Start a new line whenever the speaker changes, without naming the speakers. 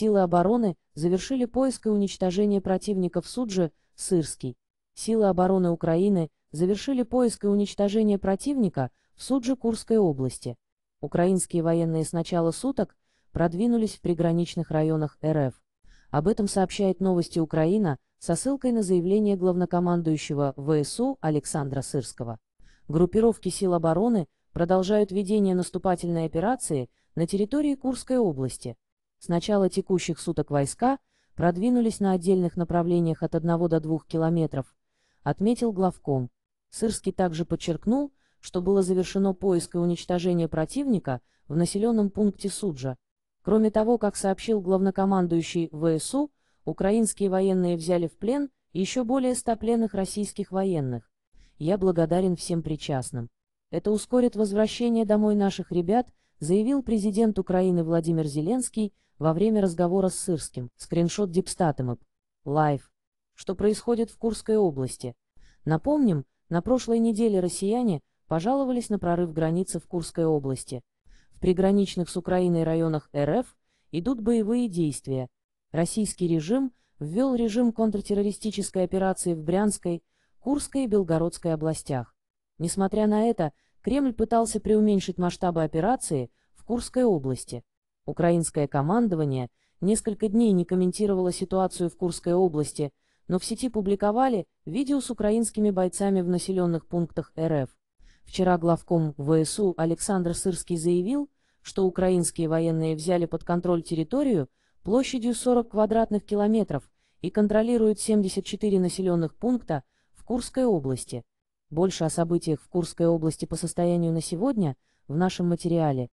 Силы обороны завершили поиск и уничтожение противников Суджи, Сырский. Силы обороны Украины завершили поиск и уничтожение противника в Суджи Курской области. Украинские военные с начала суток продвинулись в приграничных районах РФ. Об этом сообщает новости Украина со ссылкой на заявление главнокомандующего ВСУ Александра Сырского. Группировки сил обороны продолжают ведение наступательной операции на территории Курской области. С начала текущих суток войска продвинулись на отдельных направлениях от 1 до 2 километров, отметил главком. Сырский также подчеркнул, что было завершено поиск и уничтожение противника в населенном пункте Суджа. Кроме того, как сообщил главнокомандующий ВСУ, украинские военные взяли в плен еще более ста пленных российских военных. Я благодарен всем причастным. Это ускорит возвращение домой наших ребят, заявил президент Украины Владимир Зеленский во время разговора с Сырским. Скриншот Дипстатемап. Лайв. Что происходит в Курской области? Напомним, на прошлой неделе россияне пожаловались на прорыв границы в Курской области. В приграничных с Украиной районах РФ идут боевые действия. Российский режим ввел режим контртеррористической операции в Брянской, Курской и Белгородской областях. Несмотря на это, Кремль пытался преуменьшить масштабы операции в Курской области. Украинское командование несколько дней не комментировало ситуацию в Курской области, но в сети публиковали видео с украинскими бойцами в населенных пунктах РФ. Вчера главком ВСУ Александр Сырский заявил, что украинские военные взяли под контроль территорию площадью 40 квадратных километров и контролируют 74 населенных пункта в Курской области. Больше о событиях в Курской области по состоянию на сегодня в нашем материале